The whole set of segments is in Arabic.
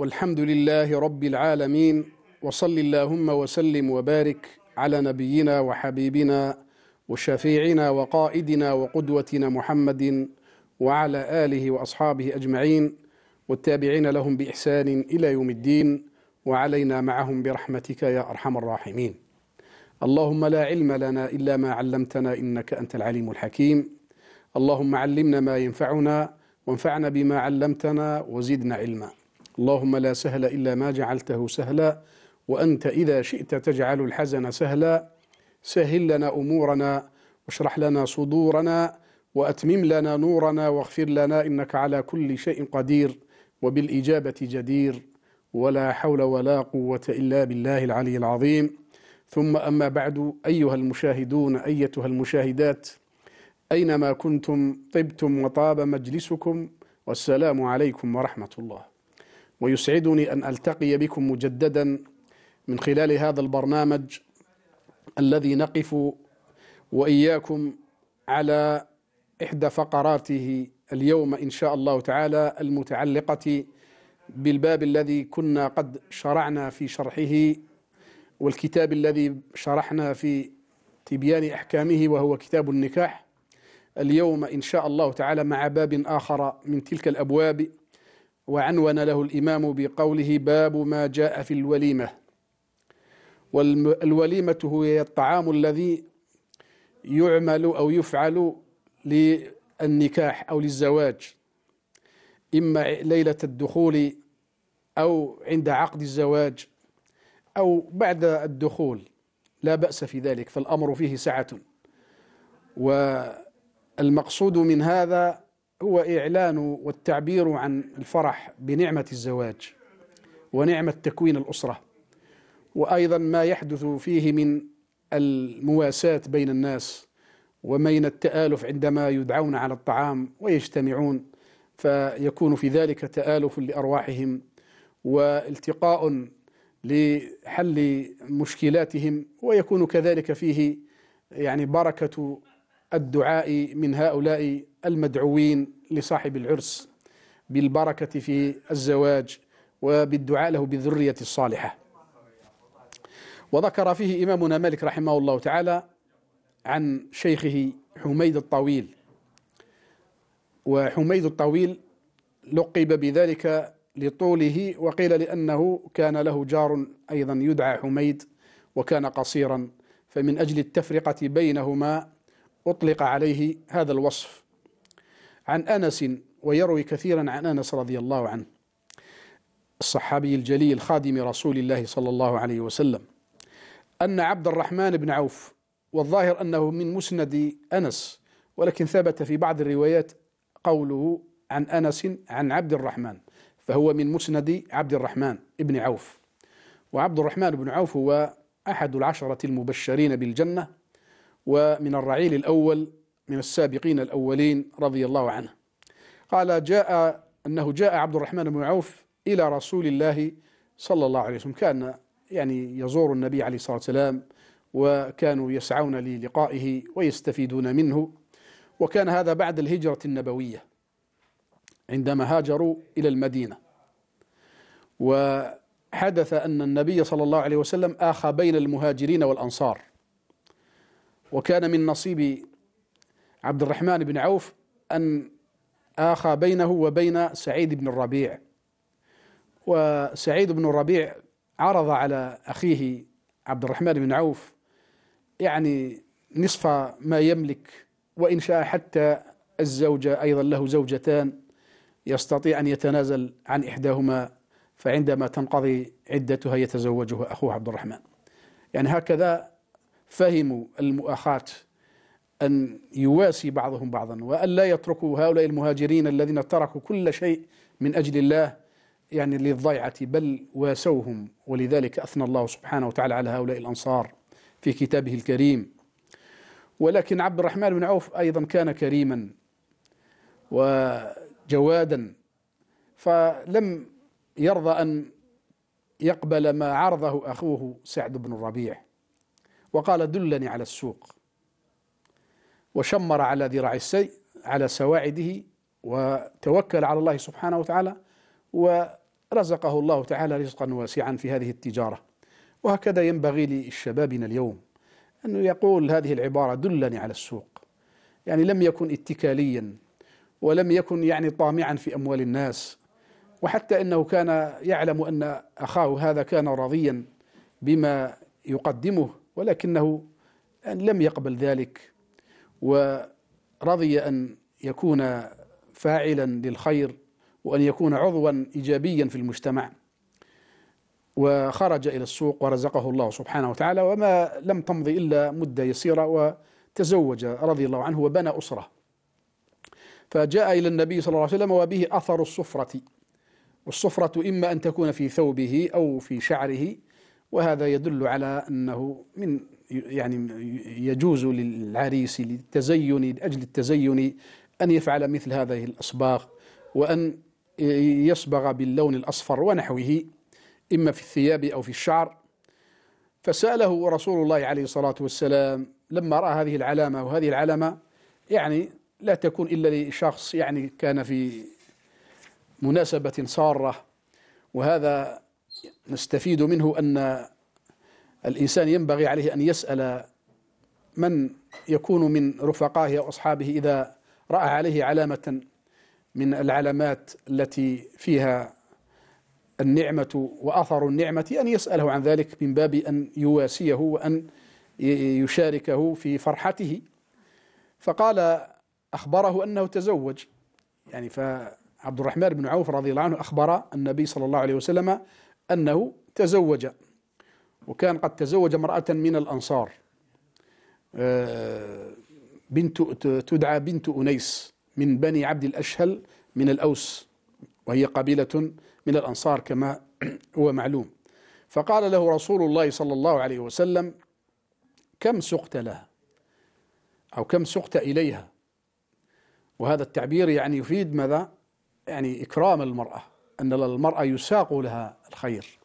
والحمد لله رب العالمين وصل اللهم وسلم وبارك على نبينا وحبيبنا وشفيعنا وقائدنا وقدوتنا محمد وعلى آله وأصحابه أجمعين والتابعين لهم بإحسان إلى يوم الدين وعلينا معهم برحمتك يا أرحم الراحمين اللهم لا علم لنا إلا ما علمتنا إنك أنت العليم الحكيم اللهم علمنا ما ينفعنا وانفعنا بما علمتنا وزدنا علما اللهم لا سهل إلا ما جعلته سهلا وأنت إذا شئت تجعل الحزن سهلا سهل لنا أمورنا واشرح لنا صدورنا وأتمم لنا نورنا واغفر لنا إنك على كل شيء قدير وبالإجابة جدير ولا حول ولا قوة إلا بالله العلي العظيم ثم أما بعد أيها المشاهدون أيتها المشاهدات أينما كنتم طبتم وطاب مجلسكم والسلام عليكم ورحمة الله ويسعدني أن ألتقي بكم مجددا من خلال هذا البرنامج الذي نقف وإياكم على إحدى فقراته اليوم إن شاء الله تعالى المتعلقة بالباب الذي كنا قد شرعنا في شرحه والكتاب الذي شرحنا في تبيان أحكامه وهو كتاب النكاح اليوم إن شاء الله تعالى مع باب آخر من تلك الأبواب وعنون له الإمام بقوله باب ما جاء في الوليمة والوليمة هي الطعام الذي يعمل أو يفعل للنكاح أو للزواج إما ليلة الدخول أو عند عقد الزواج أو بعد الدخول لا بأس في ذلك فالأمر فيه سعة والمقصود من هذا هو إعلان والتعبير عن الفرح بنعمة الزواج ونعمة تكوين الأسرة وأيضا ما يحدث فيه من المواساة بين الناس ومن التآلف عندما يدعون على الطعام ويجتمعون فيكون في ذلك تآلف لأرواحهم والتقاء لحل مشكلاتهم ويكون كذلك فيه يعني بركة الدعاء من هؤلاء المدعوين لصاحب العرس بالبركة في الزواج وبالدعاء له بالذرية الصالحة وذكر فيه إمامنا مالك رحمه الله تعالى عن شيخه حميد الطويل وحميد الطويل لقب بذلك لطوله وقيل لأنه كان له جار أيضا يدعى حميد وكان قصيرا فمن أجل التفرقة بينهما أطلق عليه هذا الوصف عن أنس ويروي كثيرا عن أنس رضي الله عنه الصحابي الجليل خادم رسول الله صلى الله عليه وسلم أن عبد الرحمن بن عوف والظاهر أنه من مسند أنس ولكن ثبت في بعض الروايات قوله عن أنس عن عبد الرحمن فهو من مسند عبد الرحمن بن عوف وعبد الرحمن بن عوف هو أحد العشرة المبشرين بالجنة ومن الرعيل الأول من السابقين الأولين رضي الله عنه قال جاء أنه جاء عبد الرحمن بن عوف إلى رسول الله صلى الله عليه وسلم كان يعني يزور النبي عليه الصلاة والسلام وكانوا يسعون للقائه ويستفيدون منه وكان هذا بعد الهجرة النبوية عندما هاجروا إلى المدينة وحدث أن النبي صلى الله عليه وسلم آخى بين المهاجرين والأنصار وكان من نصيب عبد الرحمن بن عوف أن آخى بينه وبين سعيد بن الربيع وسعيد بن الربيع عرض على أخيه عبد الرحمن بن عوف يعني نصف ما يملك وإن شاء حتى الزوجة أيضا له زوجتان يستطيع أن يتنازل عن إحداهما فعندما تنقضي عدتها يتزوجها أخوه عبد الرحمن يعني هكذا فهموا المؤاخاة أن يواسي بعضهم بعضا وأن لا يتركوا هؤلاء المهاجرين الذين تركوا كل شيء من أجل الله يعني للضيعة بل واسوهم ولذلك أثنى الله سبحانه وتعالى على هؤلاء الأنصار في كتابه الكريم ولكن عبد الرحمن بن عوف أيضا كان كريما وجوادا فلم يرضى أن يقبل ما عرضه أخوه سعد بن الربيع وقال دلني على السوق وشمر على ذراع السيء على سواعده وتوكل على الله سبحانه وتعالى ورزقه الله تعالى رزقا واسعا في هذه التجارة وهكذا ينبغي لشبابنا اليوم أنه يقول هذه العبارة دلني على السوق يعني لم يكن اتكاليا ولم يكن يعني طامعا في أموال الناس وحتى أنه كان يعلم أن أخاه هذا كان راضيا بما يقدمه ولكنه لم يقبل ذلك ورضي أن يكون فاعلا للخير وأن يكون عضوا إيجابيا في المجتمع وخرج إلى السوق ورزقه الله سبحانه وتعالى وما لم تمض إلا مدة يسيرة وتزوج رضي الله عنه وبنى أسرة فجاء إلى النبي صلى الله عليه وسلم وبه أثر الصفرة والصفرة إما أن تكون في ثوبه أو في شعره وهذا يدل على أنه من يعني يجوز للعريس للتزين لاجل التزين ان يفعل مثل هذه الاصباغ وان يصبغ باللون الاصفر ونحوه اما في الثياب او في الشعر فساله رسول الله عليه الصلاه والسلام لما راى هذه العلامه وهذه العلامه يعني لا تكون الا لشخص يعني كان في مناسبه ساره وهذا نستفيد منه ان الإنسان ينبغي عليه أن يسأل من يكون من رفقائه أو أصحابه إذا رأى عليه علامة من العلامات التي فيها النعمة وأثر النعمة أن يسأله عن ذلك من باب أن يواسيه وأن يشاركه في فرحته فقال أخبره أنه تزوج يعني فعبد الرحمن بن عوف رضي الله عنه أخبر النبي صلى الله عليه وسلم أنه تزوج وكان قد تزوج امرأة من الأنصار آه، بنت تدعى بنت أنيس من بني عبد الأشهل من الأوس وهي قبيلة من الأنصار كما هو معلوم فقال له رسول الله صلى الله عليه وسلم كم سقت لها أو كم سقت إليها وهذا التعبير يعني يفيد ماذا يعني إكرام المرأة أن المرأة يساق لها الخير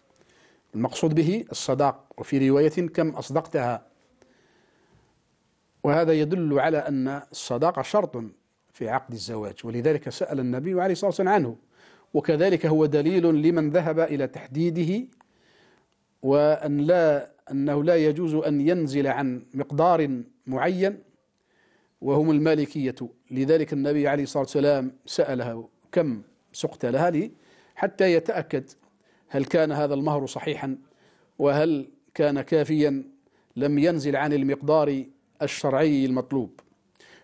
المقصود به الصداق وفي رواية كم أصدقتها وهذا يدل على أن الصداقة شرط في عقد الزواج ولذلك سأل النبي عليه الصلاة والسلام عنه وكذلك هو دليل لمن ذهب إلى تحديده وأن لا أنه لا يجوز أن ينزل عن مقدار معين وهم المالكية لذلك النبي عليه الصلاة والسلام سألها كم سقت لها لي حتى يتأكد هل كان هذا المهر صحيحا وهل كان كافيا لم ينزل عن المقدار الشرعي المطلوب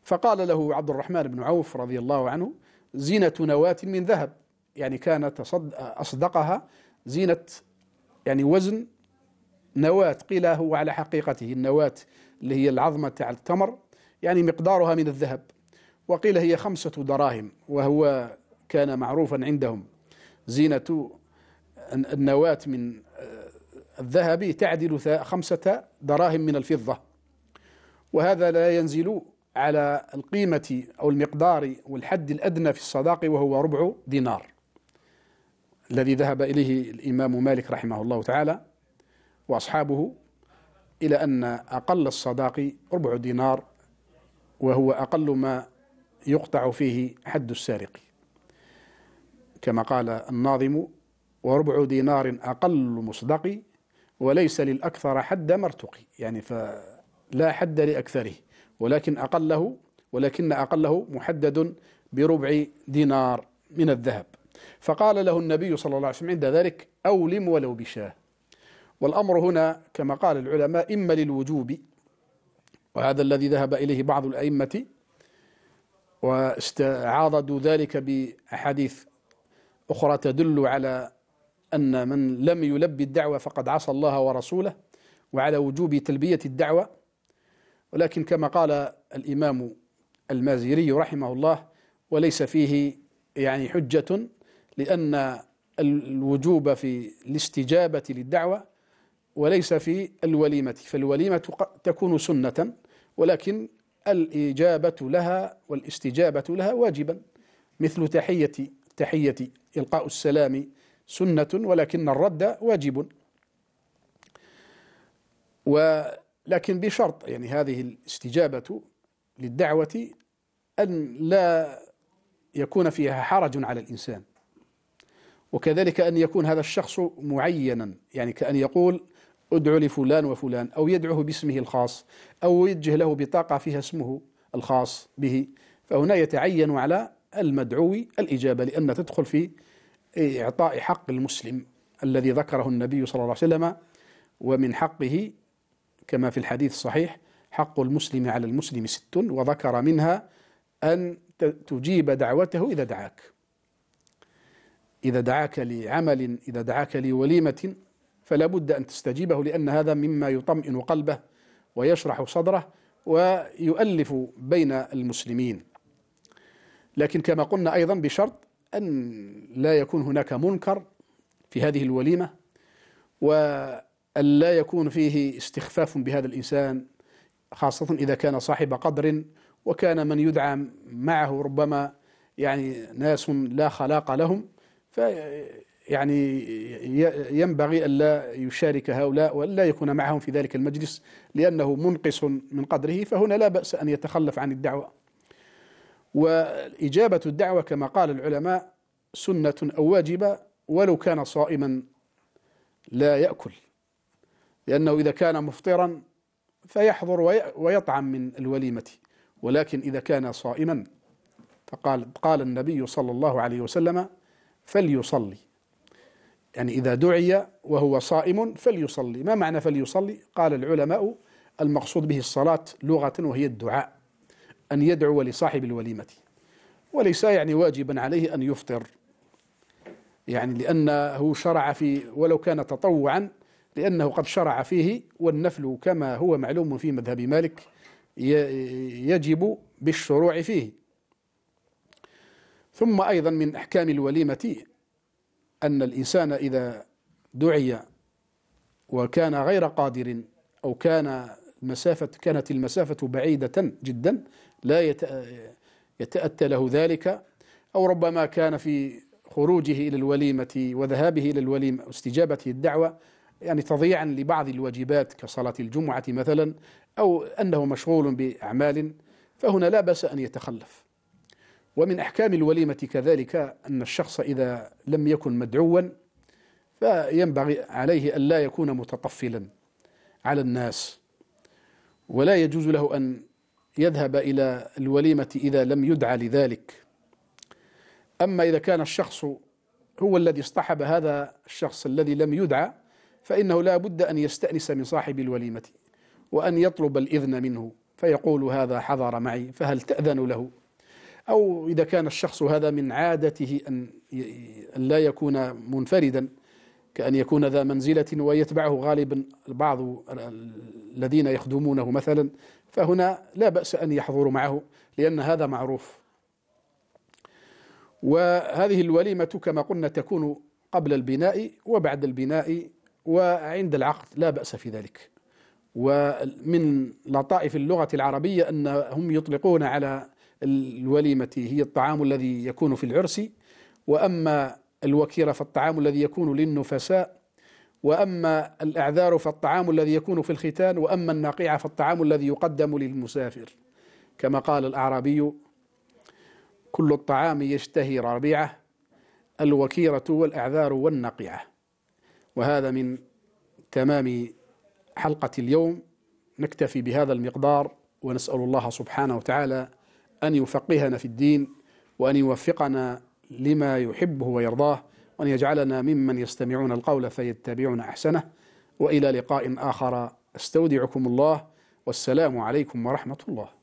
فقال له عبد الرحمن بن عوف رضي الله عنه زينة نواة من ذهب يعني كانت أصدقها زينة يعني وزن نواة قيل هو على حقيقته النواة اللي هي العظمة تاع التمر يعني مقدارها من الذهب وقيل هي خمسة دراهم وهو كان معروفا عندهم زينة النواة من آه، الذهب تعدل خمسة دراهم من الفضة وهذا لا ينزل على القيمة أو المقدار والحد الأدنى في الصداق وهو ربع دينار الذي ذهب إليه الإمام مالك رحمه الله تعالى وأصحابه إلى أن أقل الصداق ربع دينار وهو أقل ما يقطع فيه حد السارق كما قال الناظم وربع دينار أقل مصدق وليس للأكثر حد مرتقي يعني فلا حد لأكثره ولكن أقله ولكن أقله محدد بربع دينار من الذهب فقال له النبي صلى الله عليه وسلم عند ذلك أولم ولو بشاه والأمر هنا كما قال العلماء إما للوجوب وهذا الذي ذهب إليه بعض الأئمة واستعاضدوا ذلك بأحاديث أخرى تدل على أن من لم يلبي الدعوة فقد عصى الله ورسوله وعلى وجوب تلبية الدعوة ولكن كما قال الإمام المازيري رحمه الله وليس فيه يعني حجة لأن الوجوب في الاستجابة للدعوة وليس في الوليمة فالوليمة تكون سنة ولكن الإجابة لها والاستجابة لها واجبا مثل تحية تحية إلقاء السلام سنة ولكن الرد واجب ولكن بشرط يعني هذه الاستجابة للدعوة أن لا يكون فيها حرج على الإنسان وكذلك أن يكون هذا الشخص معينا يعني كأن يقول ادعو لفلان وفلان أو يدعوه باسمه الخاص أو يوجه له بطاقة فيها اسمه الخاص به فهنا يتعين على المدعو الإجابة لأن تدخل في إعطاء حق المسلم الذي ذكره النبي صلى الله عليه وسلم ومن حقه كما في الحديث الصحيح حق المسلم على المسلم ست وذكر منها أن تجيب دعوته إذا دعاك إذا دعاك لعمل إذا دعاك لوليمة فلا بد أن تستجيبه لأن هذا مما يطمئن قلبه ويشرح صدره ويؤلف بين المسلمين لكن كما قلنا أيضا بشرط أن لا يكون هناك منكر في هذه الوليمة وأن لا يكون فيه استخفاف بهذا الإنسان خاصة إذا كان صاحب قدر وكان من يدعى معه ربما يعني ناس لا خلاق لهم فيعني ينبغي ألا يشارك هؤلاء وألا يكون معهم في ذلك المجلس لأنه منقص من قدره فهنا لا بأس أن يتخلف عن الدعوة وإجابة الدعوة كما قال العلماء سنة أو واجبة ولو كان صائما لا يأكل لأنه إذا كان مفطرا فيحضر ويطعم من الوليمة ولكن إذا كان صائما فقال قال النبي صلى الله عليه وسلم فليصلي يعني إذا دعي وهو صائم فليصلي ما معنى فليصلي قال العلماء المقصود به الصلاة لغة وهي الدعاء أن يدعو لصاحب الوليمة وليس يعني واجبا عليه أن يفطر يعني لأنه شرع في ولو كان تطوعا لأنه قد شرع فيه والنفل كما هو معلوم في مذهب مالك يجب بالشروع فيه ثم أيضا من أحكام الوليمة أن الإنسان إذا دعي وكان غير قادر أو كان مسافة كانت المسافة بعيدة جدا لا يتأتى له ذلك أو ربما كان في خروجه إلى الوليمة وذهابه إلى الوليمة واستجابته الدعوة يعني تضييعا لبعض الواجبات كصلاة الجمعة مثلا أو أنه مشغول بأعمال فهنا لا بأس أن يتخلف ومن أحكام الوليمة كذلك أن الشخص إذا لم يكن مدعوا فينبغي عليه أن لا يكون متطفلا على الناس ولا يجوز له أن يذهب إلى الوليمة إذا لم يدعى لذلك أما إذا كان الشخص هو الذي اصطحب هذا الشخص الذي لم يدعى فإنه لا بد أن يستأنس من صاحب الوليمة وأن يطلب الإذن منه فيقول هذا حضر معي فهل تأذن له أو إذا كان الشخص هذا من عادته أن لا يكون منفردا كأن يكون ذا منزلة ويتبعه غالبا بعض الذين يخدمونه مثلا فهنا لا بأس أن يحضروا معه لأن هذا معروف وهذه الوليمة كما قلنا تكون قبل البناء وبعد البناء وعند العقد لا بأس في ذلك ومن لطائف اللغة العربية أنهم يطلقون على الوليمة هي الطعام الذي يكون في العرس وأما الوكيرة فالطعام الذي يكون للنفساء وأما الأعذار فالطعام الذي يكون في الختان وأما النقيع فالطعام الذي يقدم للمسافر كما قال الأعرابي كل الطعام يشتهي ربيعة الوكيرة والأعذار والنقيعة وهذا من تمام حلقة اليوم نكتفي بهذا المقدار ونسأل الله سبحانه وتعالى أن يفقهنا في الدين وأن يوفقنا لما يحبه ويرضاه وأن يجعلنا ممن يستمعون القول فيتبعون أحسنه وإلى لقاء آخر استودعكم الله والسلام عليكم ورحمة الله